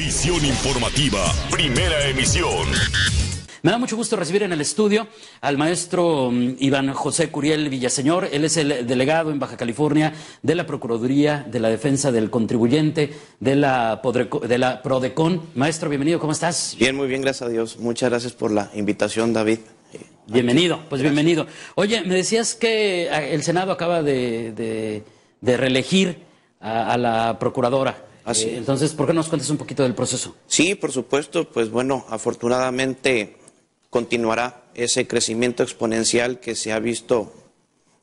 Visión informativa, primera emisión. Me da mucho gusto recibir en el estudio al maestro mm, Iván José Curiel Villaseñor. Él es el delegado en Baja California de la Procuraduría de la Defensa del Contribuyente de la, de la Prodecon. Maestro, bienvenido, ¿cómo estás? Bien, muy bien, gracias a Dios. Muchas gracias por la invitación, David. Bienvenido, pues bienvenido. Oye, me decías que ah, el Senado acaba de, reelegir a la Procuradora. Eh, entonces, ¿por qué nos cuentes un poquito del proceso? Sí, por supuesto, pues bueno, afortunadamente continuará ese crecimiento exponencial que se ha visto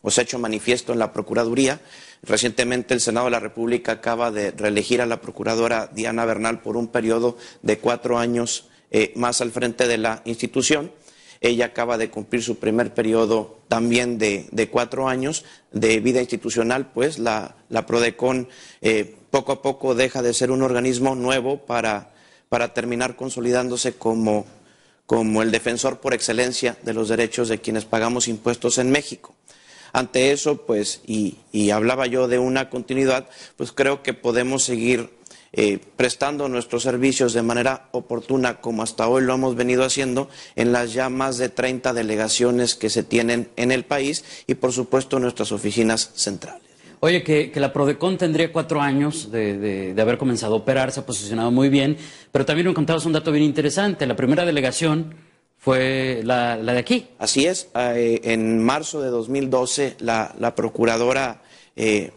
o se ha hecho manifiesto en la Procuraduría. Recientemente el Senado de la República acaba de reelegir a la Procuradora Diana Bernal por un periodo de cuatro años eh, más al frente de la institución. Ella acaba de cumplir su primer periodo también de, cuatro años de vida institucional, pues la, la PRODECON eh, poco a poco deja de ser un organismo nuevo para, para terminar consolidándose como, como el defensor por excelencia de los derechos de quienes pagamos impuestos en México. Ante eso, pues, y, y hablaba yo de una continuidad, pues creo que podemos seguir eh, prestando nuestros servicios de manera oportuna, como hasta hoy lo hemos venido haciendo, en las ya más de 30 delegaciones que se tienen en el país y, por supuesto, nuestras oficinas centrales. Oye, que, la Prodecon tendría cuatro años de, de, haber comenzado a operar, se ha posicionado muy bien, pero también encontramos un dato bien interesante. La primera delegación fue la, de aquí. Así es. Eh, en marzo de 2012, la, la procuradora eh,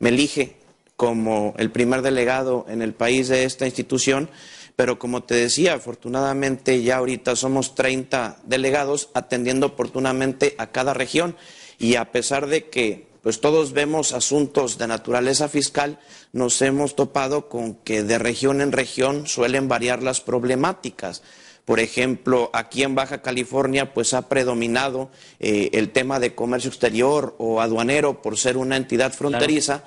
elige como el primer delegado en el país de esta institución, pero como te decía, afortunadamente ya ahorita somos 30 delegados atendiendo oportunamente a cada región y a pesar de que pues todos vemos asuntos de naturaleza fiscal, nos hemos topado con que de región en región suelen variar las problemáticas. Por ejemplo, aquí en Baja California, pues ha predominado eh, el tema de comercio exterior o aduanero por ser una entidad fronteriza.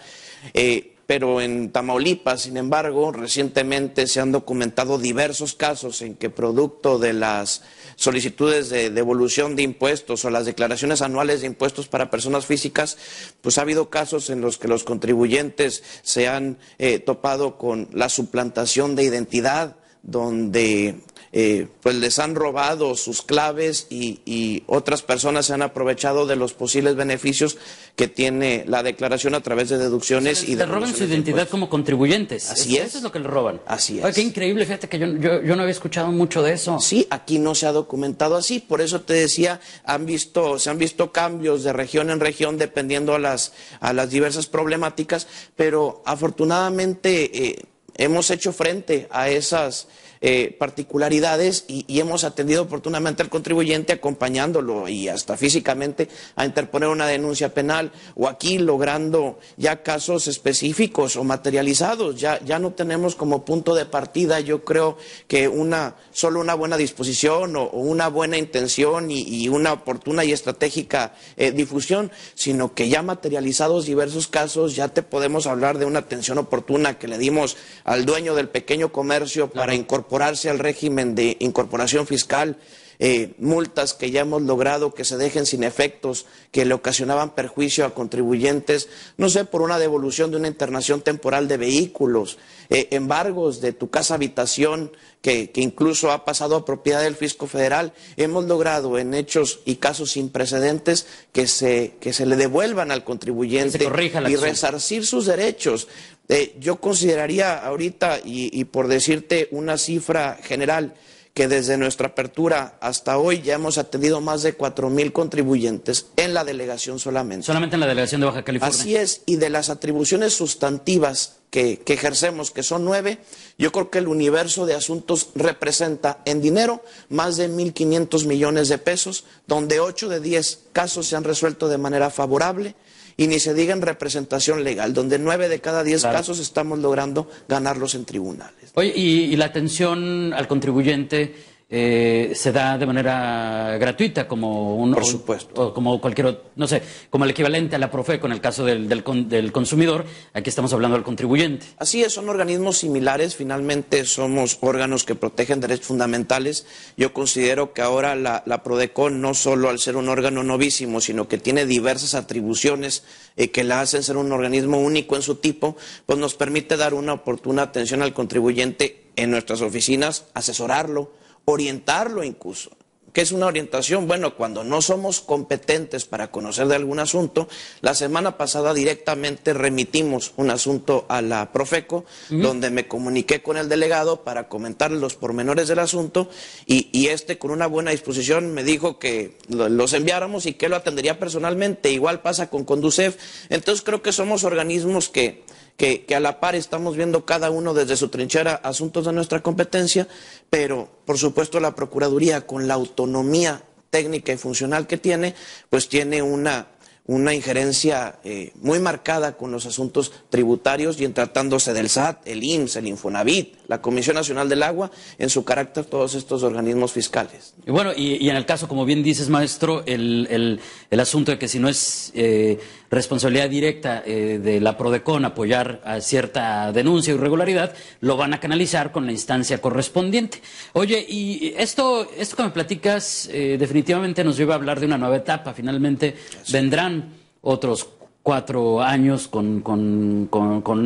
Eh, pero en Tamaulipas, sin embargo, recientemente se han documentado diversos casos en que producto de las solicitudes de devolución de impuestos o las declaraciones anuales de impuestos para personas físicas, pues ha habido casos en los que los contribuyentes se han eh, topado con la suplantación de identidad donde eh, pues les han robado sus claves y, otras personas se han aprovechado de los posibles beneficios que tiene la declaración a través de deducciones y de... roban su identidad como contribuyentes. Así es. Eso es lo que le roban. Así es. qué increíble, fíjate que yo, yo, no había escuchado mucho de eso. Sí, aquí no se ha documentado así, por eso te decía, han visto, se han visto cambios de región en región dependiendo a las, a las diversas problemáticas, pero afortunadamente eh, hemos hecho frente a esas eh, particularidades y, hemos atendido oportunamente al contribuyente acompañándolo y hasta físicamente a interponer una denuncia penal o aquí logrando ya casos específicos o materializados. Ya, ya no tenemos como punto de partida, yo creo que una, solo una buena disposición o, una buena intención y, una oportuna y estratégica eh, difusión, sino que ya materializados diversos casos, ya te podemos hablar de una atención oportuna que le dimos al dueño del pequeño comercio para incorporar incorporarse al régimen de incorporación fiscal eh, multas que ya hemos logrado que se dejen sin efectos, que le ocasionaban perjuicio a contribuyentes, no sé, por una devolución de una internación temporal de vehículos, eh, embargos de tu casa habitación, que, incluso ha pasado a propiedad del fisco federal, hemos logrado en hechos y casos sin precedentes que se, que se le devuelvan al contribuyente y resarcir sus derechos. Eh, yo consideraría ahorita, y por decirte una cifra general, que desde nuestra apertura hasta hoy ya hemos atendido más de mil contribuyentes en la delegación solamente. Solamente en la delegación de Baja California. Así es, y de las atribuciones sustantivas que, ejercemos, que son nueve, yo creo que el universo de asuntos representa en dinero más de 1.500 millones de pesos, donde ocho de diez casos se han resuelto de manera favorable y ni se diga en representación legal, donde nueve de cada diez casos estamos logrando ganarlos en tribunales. Oye, y la atención al contribuyente eh, se da de manera gratuita como un, Por supuesto. como cualquier no sé, como el equivalente a la Profeco en el caso del, del, consumidor, aquí estamos hablando del contribuyente. Así es, son organismos similares, finalmente somos órganos que protegen derechos fundamentales. Yo considero que ahora la, la Prodeco no solo al ser un órgano novísimo, sino que tiene diversas atribuciones eh, que la hacen ser un organismo único en su tipo, pues nos permite dar una oportuna atención al contribuyente en nuestras oficinas, asesorarlo, orientarlo incluso. que es una orientación? Bueno, cuando no somos competentes para conocer de algún asunto, la semana pasada directamente remitimos un asunto a la Profeco, donde me comuniqué con el delegado para comentar los pormenores del asunto y, y, este con una buena disposición me dijo que los enviáramos y que lo atendería personalmente. Igual pasa con Conducef. Entonces creo que somos organismos que que, a la par estamos viendo cada uno desde su trinchera asuntos de nuestra competencia, pero por supuesto la Procuraduría con la autonomía técnica y funcional que tiene, pues tiene una, una injerencia eh, muy marcada con los asuntos tributarios y en tratándose del SAT, el IMSS, el Infonavit, la Comisión Nacional del Agua, en su carácter todos estos organismos fiscales. Y bueno, y, en el caso, como bien dices, maestro, el, el, el asunto de que si no es eh, responsabilidad directa eh, de la PRODECON apoyar a cierta denuncia o irregularidad, lo van a canalizar con la instancia correspondiente. Oye, y esto, esto que me platicas eh, definitivamente nos lleva a hablar de una nueva etapa. Finalmente vendrán otros cuatro años con,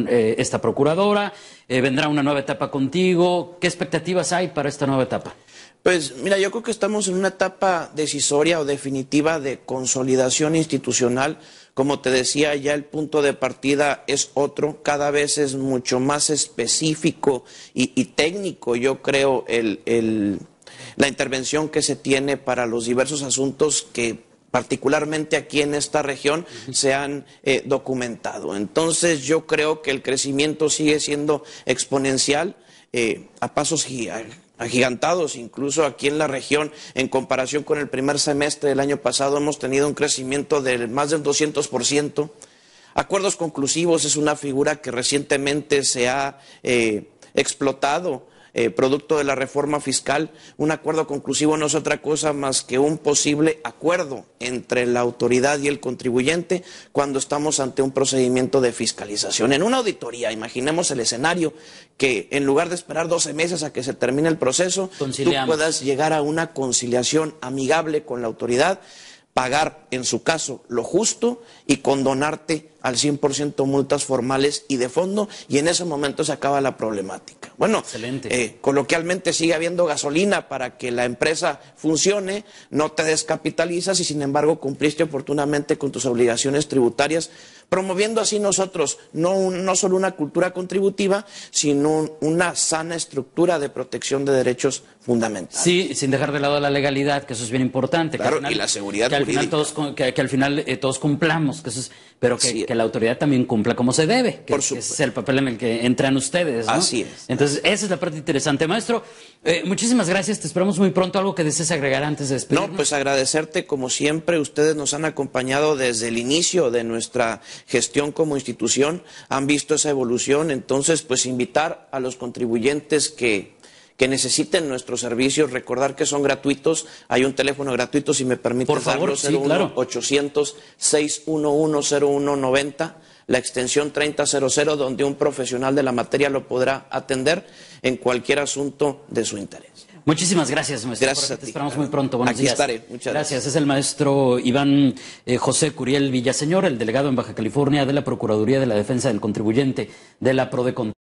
eh, esta procuradora, eh, vendrá una nueva etapa contigo. ¿Qué expectativas hay para esta nueva etapa? Pues mira, yo creo que estamos en una etapa decisoria o definitiva de consolidación institucional. Como te decía, ya el punto de partida es otro, cada vez es mucho más específico y, técnico, yo creo, el, la intervención que se tiene para los diversos asuntos que particularmente aquí en esta región, se han eh, documentado. Entonces yo creo que el crecimiento sigue siendo exponencial eh, a pasos agigantados, incluso aquí en la región, en comparación con el primer semestre del año pasado, hemos tenido un crecimiento del más del 200%. Acuerdos conclusivos es una figura que recientemente se ha eh, explotado eh, producto de la reforma fiscal, un acuerdo conclusivo no es otra cosa más que un posible acuerdo entre la autoridad y el contribuyente cuando estamos ante un procedimiento de fiscalización. En una auditoría, imaginemos el escenario que en lugar de esperar 12 meses a que se termine el proceso, tú puedas llegar a una conciliación amigable con la autoridad pagar, en su caso, lo justo y condonarte al 100% multas formales y de fondo, y en ese momento se acaba la problemática. Bueno, eh, coloquialmente sigue habiendo gasolina para que la empresa funcione, no te descapitalizas y sin embargo cumpliste oportunamente con tus obligaciones tributarias promoviendo así nosotros no, no solo una cultura contributiva, sino una sana estructura de protección de derechos fundamentales. Sí, sin dejar de lado la legalidad, que eso es bien importante. Claro, y la seguridad al Final todos, que, al final eh, todos cumplamos, que eso es, pero que, la autoridad también cumpla como se debe, que, Por ese es el papel en el que entran ustedes. Así es. Entonces, esa es la parte interesante. Maestro, eh, muchísimas gracias, te esperamos muy pronto. ¿Algo que desees agregar antes de despedirnos? No, pues agradecerte, como siempre, ustedes nos han acompañado desde el inicio de nuestra gestión como institución han visto esa evolución. Entonces, pues invitar a los contribuyentes que necesiten nuestros servicios, recordar que son gratuitos, hay un teléfono gratuito, si me permite, por favor, sí, claro. 800 noventa la extensión 3000, donde un profesional de la materia lo podrá atender en cualquier asunto de su interés. Muchísimas gracias, maestro. Gracias Te esperamos muy pronto. Buenos días. estaré. Muchas gracias. gracias. Es el maestro Iván eh, José Curiel Villaseñor, el delegado en Baja California de la Procuraduría de la Defensa del Contribuyente de la PRODECON.